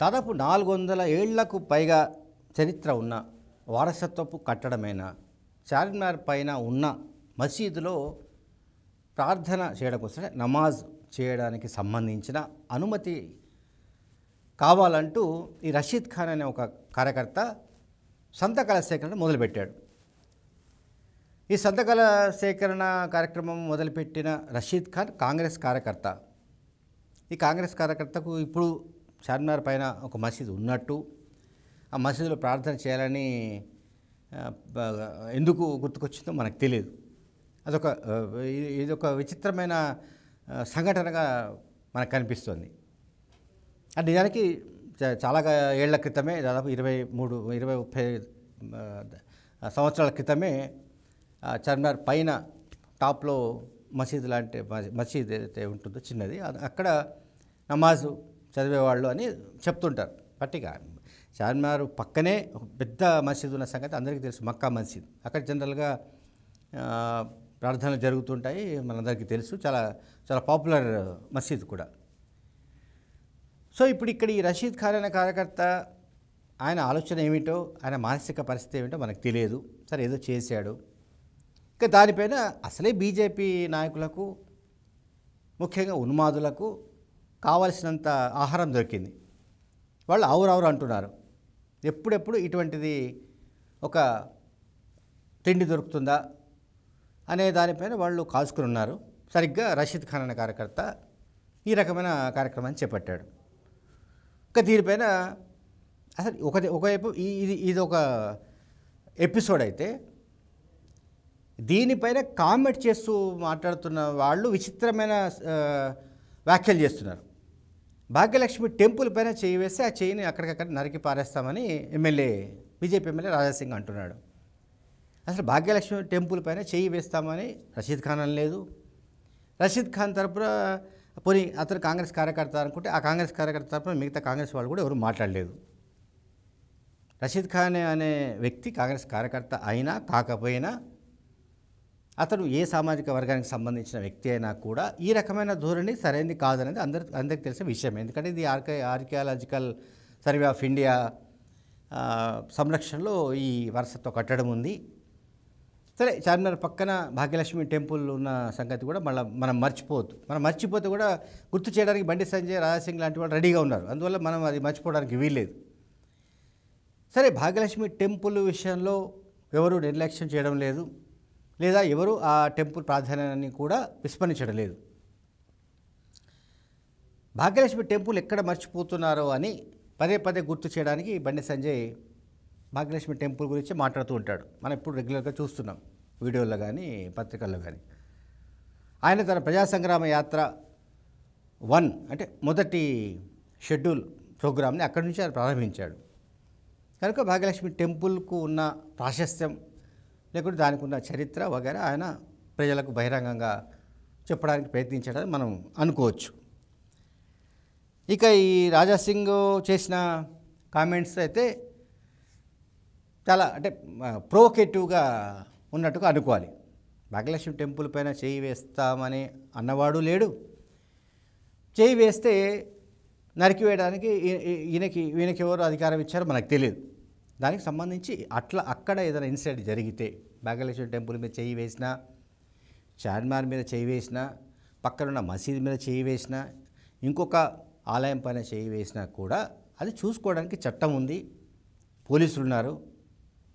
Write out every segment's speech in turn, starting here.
దాదాపు నాలుగు వందల ఏళ్లకు పైగా చరిత్ర ఉన్న వారసత్వపు కట్టడమైన చార్మినార్ పైన ఉన్న మసీదులో ప్రార్థన చేయడం కోసం నమాజ్ చేయడానికి సంబంధించిన అనుమతి కావాలంటూ ఈ రషీద్ ఖాన్ అనే ఒక కార్యకర్త సంతకాల సేకరణ మొదలుపెట్టాడు ఈ సంతకాల సేకరణ కార్యక్రమం మొదలుపెట్టిన రషీద్ ఖాన్ కాంగ్రెస్ కార్యకర్త ఈ కాంగ్రెస్ కార్యకర్తకు ఇప్పుడు చార్మినార్ పైన ఒక మసీదు ఉన్నట్టు ఆ మసీదులో ప్రార్థన చేయాలని ఎందుకు గుర్తుకొచ్చిందో మనకు తెలియదు అదొక ఇదొక విచిత్రమైన సంఘటనగా మనకు కనిపిస్తుంది అది నిజానికి చాలా ఏళ్ల క్రితమే దాదాపు ఇరవై మూడు ఇరవై ముప్పై సంవత్సరాల క్రితమే చార్మినార్ పైన టాప్లో మసీదు లాంటి మసీద్ అయితే ఉంటుందో చిన్నది అక్కడ నమాజు చదివేవాళ్ళు అని చెప్తుంటారు పట్టిక చార్మినార్ పక్కనే ఒక పెద్ద మసీదు ఉన్న సంగతి అందరికీ తెలుసు మక్కా మసీద్ అక్కడ జనరల్గా ప్రార్థనలు జరుగుతుంటాయి మనందరికీ తెలుసు చాలా చాలా పాపులర్ మసీద్ కూడా సో ఇప్పుడు ఇక్కడ ఈ రషీద్ ఖాన్ అనే కార్యకర్త ఆయన ఆలోచన ఏమిటో ఆయన మానసిక పరిస్థితి ఏమిటో మనకు తెలియదు సరే ఏదో చేశాడు ఇంకా దానిపైన అసలే బీజేపీ నాయకులకు ముఖ్యంగా ఉన్మాదులకు కావలసినంత ఆహారం దొరికింది వాళ్ళు అవురవురు అంటున్నారు ఎప్పుడెప్పుడు ఇటువంటిది ఒక తిండి దొరుకుతుందా అనే దానిపైన వాళ్ళు కాల్చుకుని ఉన్నారు సరిగ్గా రషీద్ ఖాన్ అనే కార్యకర్త ఈ రకమైన కార్యక్రమాన్ని చేపట్టాడు ఇంకా దీనిపైన అసలు ఒక ఒకవైపు ఇది ఇది ఒక ఎపిసోడ్ అయితే దీనిపైన కామెంట్ చేస్తూ మాట్లాడుతున్న వాళ్ళు విచిత్రమైన వ్యాఖ్యలు చేస్తున్నారు భాగ్యలక్ష్మి టెంపుల్ పైన చేయి వేస్తే ఆ చేయిని అక్కడికక్కడ నరికి పారేస్తామని ఎమ్మెల్యే బీజేపీ ఎమ్మెల్యే రాజాసింగ్ అంటున్నాడు అసలు భాగ్యలక్ష్మి టెంపుల్ పైన చేయి వేస్తామని రషీద్ ఖాన్ లేదు రషీద్ ఖాన్ తరపున పోనీ అతను కాంగ్రెస్ కార్యకర్త అనుకుంటే ఆ కాంగ్రెస్ కార్యకర్త తరపున మిగతా కాంగ్రెస్ వాళ్ళు కూడా ఎవరు మాట్లాడలేదు రషీద్ ఖాన్ అనే వ్యక్తి కాంగ్రెస్ కార్యకర్త అయినా కాకపోయినా అతను ఏ సామాజిక వర్గానికి సంబంధించిన వ్యక్తి అయినా కూడా ఈ రకమైన ధోరణి సరైనది కాదనేది అందరి అందరికి తెలిసిన విషయం ఎందుకంటే ఇది ఆర్కే ఆర్కియాలజికల్ సర్వే ఆఫ్ ఇండియా సంరక్షణలో ఈ వరసత్వ కట్టడం ఉంది సరే చార్మినార్ పక్కన భాగ్యలక్ష్మి టెంపుల్ ఉన్న సంగతి కూడా మళ్ళీ మనం మర్చిపోవద్దు మనం మర్చిపోతే కూడా గుర్తు చేయడానికి బండి సంజయ్ రాజాసింగ్ లాంటి వాళ్ళు రెడీగా ఉన్నారు అందువల్ల మనం అది మర్చిపోవడానికి వీల్లేదు సరే భాగ్యలక్ష్మి టెంపుల్ విషయంలో ఎవరు నిర్లక్ష్యం చేయడం లేదు లేదా ఎవరు ఆ టెంపుల్ ప్రాధాన్యాన్ని కూడా విస్మరించడం లేదు భాగ్యలక్ష్మి టెంపుల్ ఎక్కడ మర్చిపోతున్నారో అని పదే పదే గుర్తు చేయడానికి బండి సంజయ్ భాగ్యలక్ష్మి టెంపుల్ గురించి మాట్లాడుతూ ఉంటాడు మనం ఇప్పుడు రెగ్యులర్గా చూస్తున్నాం వీడియోలో కానీ పత్రికల్లో కానీ ఆయన తన ప్రజాసంగ్రామ యాత్ర వన్ అంటే మొదటి షెడ్యూల్ ప్రోగ్రామ్ని అక్కడి నుంచి ఆయన ప్రారంభించాడు కనుక భాగ్యలక్ష్మి టెంపుల్కు ఉన్న ప్రాశస్త్యం లేకుంటే దానికి ఉన్న చరిత్ర వగేరా ఆయన ప్రజలకు బహిరంగంగా చెప్పడానికి ప్రయత్నించాడని మనం అనుకోవచ్చు ఇక ఈ రాజాసింగ్ చేసిన కామెంట్స్ అయితే చాలా అంటే ప్రోకేటివ్గా ఉన్నట్టుగా అనుకోవాలి భాగ్యలక్ష్మి టెంపుల్ పైన చేయి వేస్తామని అన్నవాడు లేడు చేయి వేస్తే నరికివేయడానికి ఈయనకి ఈయనకి ఎవరు అధికారం ఇచ్చారో మనకు తెలియదు దానికి సంబంధించి అట్లా అక్కడ ఏదైనా ఇన్సిడెంట్ జరిగితే బాగలేశ్వర టెంపుల్ మీద చేయి వేసినా చార్మార్ మీద చేయి వేసినా పక్కనున్న మసీద్ మీద చేయి వేసినా ఇంకొక ఆలయం పైన చేయి వేసినా కూడా అది చూసుకోవడానికి చట్టం ఉంది పోలీసులు ఉన్నారు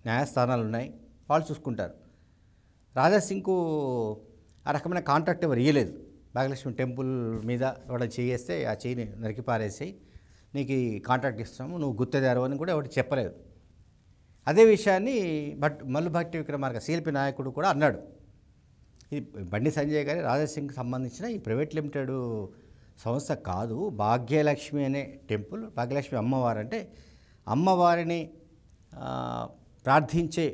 న్యాయస్థానాలు ఉన్నాయి వాళ్ళు చూసుకుంటారు రాజాసింగ్కు ఆ రకమైన కాంట్రాక్ట్ ఎవరు ఇవ్వలేదు బాగలక్ష్మి టెంపుల్ మీద ఎవడని చేయేస్తే ఆ చేయిని నరికిపారేసి నీకు కాంట్రాక్ట్ ఇస్తాము నువ్వు గుత్తేదారు అని కూడా ఎవరు చెప్పలేదు అదే విషయాన్ని భట్ మల్లు భట్టి విక్రమార్క సిఎల్పి నాయకుడు కూడా అన్నాడు ఇది బండి సంజయ్ గారి రాజాసింగ్కి సంబంధించిన ఈ ప్రైవేట్ లిమిటెడ్ సంస్థ కాదు భాగ్యలక్ష్మి అనే టెంపుల్ భాగ్యలక్ష్మి అమ్మవారు అంటే అమ్మవారిని ప్రార్థించే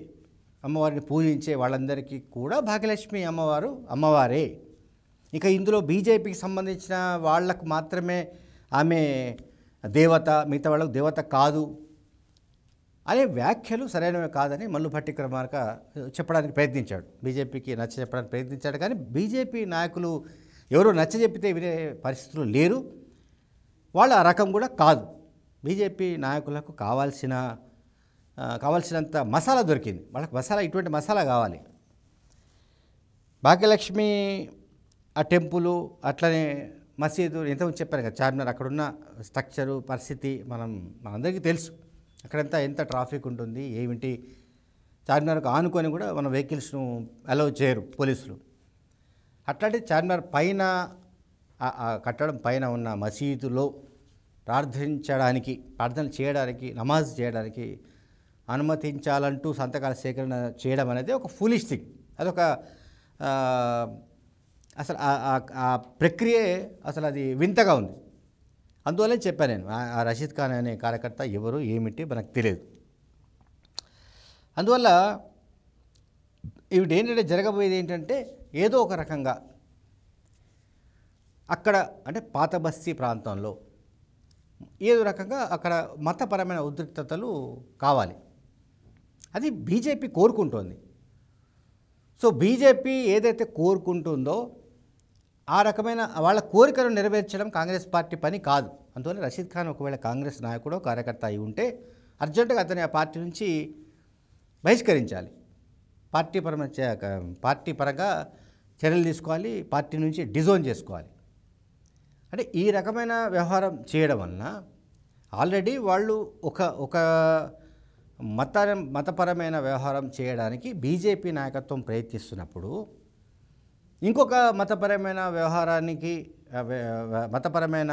అమ్మవారిని పూజించే వాళ్ళందరికీ కూడా భాగ్యలక్ష్మి అమ్మవారు అమ్మవారే ఇక ఇందులో బీజేపీకి సంబంధించిన వాళ్లకు మాత్రమే ఆమె దేవత మిగతా వాళ్ళకు దేవత కాదు అనే వ్యాఖ్యలు సరైనవి కాదని మల్లుపట్టి క్రమార్క చెప్పడానికి ప్రయత్నించాడు బీజేపీకి నచ్చ చెప్పడానికి ప్రయత్నించాడు కానీ బీజేపీ నాయకులు ఎవరు నచ్చ చెప్పితే వినే పరిస్థితులు లేరు వాళ్ళ రకం కూడా కాదు బీజేపీ నాయకులకు కావాల్సిన కావాల్సినంత మసాలా దొరికింది వాళ్ళకి మసాలా ఇటువంటి మసాలా కావాలి భాగ్యలక్ష్మి ఆ టెంపులు అట్లనే మసీదు ఎంతమంది చెప్పారు కదా చార్మినార్ అక్కడున్న స్ట్రక్చరు పరిస్థితి మనం మనందరికీ తెలుసు అక్కడంతా ఎంత ట్రాఫిక్ ఉంటుంది ఏమిటి చార్మినార్కు ఆనుకొని కూడా మన వెహికల్స్ను అలౌ చేయరు పోలీసులు అట్లాంటి చార్మినార్ పైన కట్టడం పైన ఉన్న మసీదులో ప్రార్థించడానికి ప్రార్థన చేయడానికి నమాజ్ చేయడానికి అనుమతించాలంటూ సంతకాల సేకరణ చేయడం అనేది ఒక ఫులిష్ థింగ్ అదొక అసలు ఆ ప్రక్రియే అసలు అది వింతగా ఉంది అందువల్లే చెప్పాను నేను ఆ రషీద్ ఖాన్ అనే కార్యకర్త ఎవరు ఏమిటి మనకు తెలియదు అందువల్ల ఇవి ఏంటంటే జరగబోయేది ఏంటంటే ఏదో ఒక రకంగా అక్కడ అంటే పాత బస్తీ ప్రాంతంలో ఏదో రకంగా అక్కడ మతపరమైన ఉద్రిక్తతలు కావాలి అది బీజేపీ కోరుకుంటోంది సో బీజేపీ ఏదైతే కోరుకుంటుందో ఆ రకమైన వాళ్ళ కోరికను నెరవేర్చడం కాంగ్రెస్ పార్టీ పని కాదు అందువల్ల రషీద్ ఖాన్ ఒకవేళ కాంగ్రెస్ నాయకుడు కార్యకర్త అయి ఉంటే అర్జెంటుగా అతని ఆ పార్టీ నుంచి బహిష్కరించాలి పార్టీ పరమైన పార్టీ పరంగా చర్యలు తీసుకోవాలి పార్టీ నుంచి డిజోన్ చేసుకోవాలి అంటే ఈ రకమైన వ్యవహారం చేయడం వలన ఆల్రెడీ వాళ్ళు ఒక ఒక మత మతపరమైన వ్యవహారం చేయడానికి బీజేపీ నాయకత్వం ప్రయత్నిస్తున్నప్పుడు ఇంకొక మతపరమైన వ్యవహారానికి మతపరమైన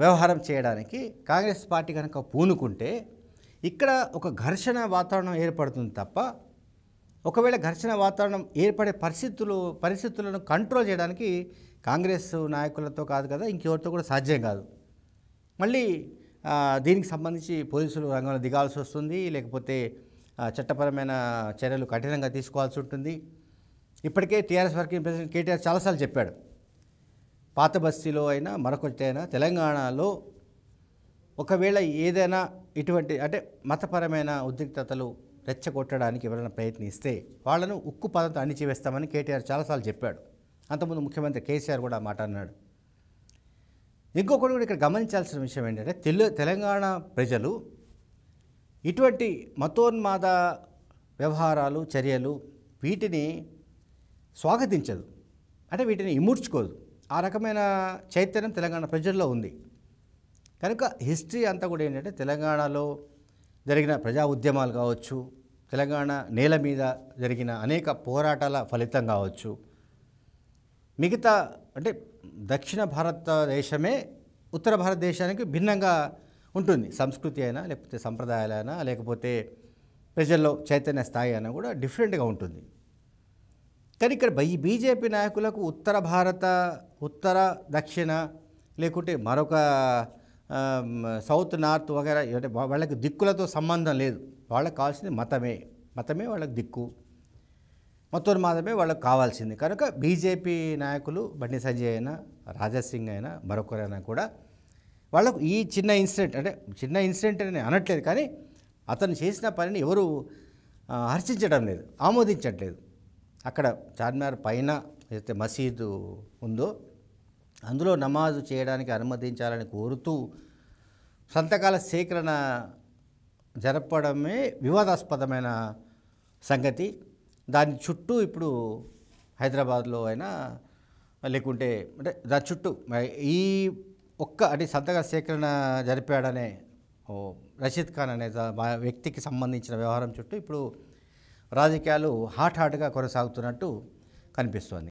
వ్యవహారం చేయడానికి కాంగ్రెస్ పార్టీ కనుక పూనుకుంటే ఇక్కడ ఒక ఘర్షణ వాతావరణం ఏర్పడుతుంది తప్ప ఒకవేళ ఘర్షణ వాతావరణం ఏర్పడే పరిస్థితులు పరిస్థితులను కంట్రోల్ చేయడానికి కాంగ్రెస్ నాయకులతో కాదు కదా ఇంకెవరితో కూడా సాధ్యం కాదు మళ్ళీ దీనికి సంబంధించి పోలీసులు రంగంలో దిగాల్సి వస్తుంది లేకపోతే చట్టపరమైన చర్యలు కఠినంగా తీసుకోవాల్సి ఉంటుంది ఇప్పటికే టీఆర్ఎస్ వర్కింగ్ ప్రెసిడెంట్ కేటీఆర్ చాలాసార్లు చెప్పాడు పాత బస్తీలో అయినా అయినా తెలంగాణలో ఒకవేళ ఏదైనా ఇటువంటి అంటే మతపరమైన ఉద్రిక్తతలు రెచ్చగొట్టడానికి ఎవరైనా ప్రయత్నిస్తే వాళ్లను ఉక్కు పదంతో అణిచివేస్తామని కేటీఆర్ చాలాసార్లు చెప్పాడు అంతకుముందు ముఖ్యమంత్రి కేసీఆర్ కూడా మాట అన్నాడు ఇంకొకటి కూడా ఇక్కడ గమనించాల్సిన విషయం ఏంటంటే తెలు తెలంగాణ ప్రజలు ఇటువంటి మతోన్మాద వ్యవహారాలు చర్యలు వీటిని స్వాగతించదు అంటే వీటిని ఇమూర్చుకోదు ఆ రకమైన చైతన్యం తెలంగాణ ప్రజల్లో ఉంది కనుక హిస్టరీ అంతా కూడా ఏంటంటే తెలంగాణలో జరిగిన ప్రజా ఉద్యమాలు కావచ్చు తెలంగాణ నేల మీద జరిగిన అనేక పోరాటాల ఫలితం కావచ్చు మిగతా అంటే దక్షిణ భారతదేశమే ఉత్తర భారతదేశానికి భిన్నంగా ఉంటుంది సంస్కృతి అయినా లేకపోతే సంప్రదాయాలైనా లేకపోతే ప్రజల్లో చైతన్య స్థాయి అయినా కూడా డిఫరెంట్గా ఉంటుంది కానీ ఇక్కడ ఈ బీజేపీ నాయకులకు ఉత్తర భారత ఉత్తర దక్షిణ లేకుంటే మరొక సౌత్ నార్త్ వగేరా అంటే వాళ్ళకి దిక్కులతో సంబంధం లేదు వాళ్ళకి కావాల్సింది మతమే మతమే వాళ్ళకి దిక్కు మాత్రమే వాళ్ళకి కావాల్సింది కనుక బీజేపీ నాయకులు బండి సంజయ్ అయినా రాజాసింగ్ అయినా మరొకరైనా కూడా వాళ్ళకు ఈ చిన్న ఇన్సిడెంట్ అంటే చిన్న ఇన్సిడెంట్ అని అనట్లేదు కానీ అతను చేసిన పనిని ఎవరు హర్షించడం లేదు ఆమోదించట్లేదు అక్కడ చార్మినార్ పైన ఏదైతే మసీదు ఉందో అందులో నమాజు చేయడానికి అనుమతించాలని కోరుతూ సంతకాల సేకరణ జరపడమే వివాదాస్పదమైన సంగతి దాని చుట్టూ ఇప్పుడు హైదరాబాద్లో అయినా లేకుంటే అంటే దాని చుట్టూ ఈ ఒక్క అంటే సంతకాల సేకరణ జరిపాడనే రషీద్ ఖాన్ అనే వ్యక్తికి సంబంధించిన వ్యవహారం చుట్టూ ఇప్పుడు రాజకీయాలు హాట్ హాట్గా కొనసాగుతున్నట్టు కనిపిస్తోంది